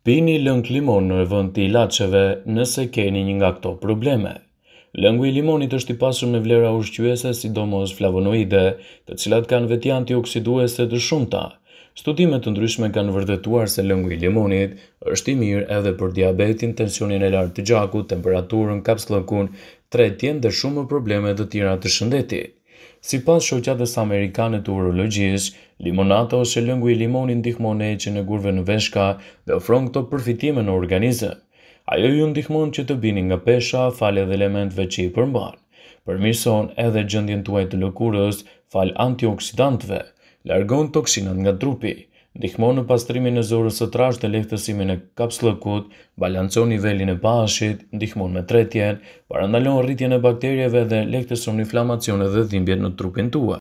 Pini lëng limon në vënd të ilacheve nëse keni një nga këto probleme. Lëngu i limonit është i pasur me vlera ushqyese si domos flavonoide, të cilat kanë veti antioksiduese të shumta. Studimet të ndryshme kanë vërdetuar se lëngu i limonit është i mirë edhe për diabetin, tensionin e lartë të gjakut, temperaturën, kapslëkun, tretjen dhe shumë probleme të tjera të shëndetit. Si pas shoqatës amerikane të urologjisë, limonata ose lëngu i limonin ndihmon e që në gurve në veshka dhe ofron këto përfitime në organizëm. Ajo ju ndihmon që të bini nga pesha, falje dhe elementve që i përmban. Përmison edhe gjëndjen tuaj të lëkurës, fal antioksidantve, largon toksinat nga trupi ndihmon në pastrimin e zorës së trash dhe lehtësimin e kapslëkut, balancon nivelin e pashit, ndihmon me tretjen, parandalon rritjen e bakterjeve dhe lehtëson inflamacione dhe dhimbje në trupin tua.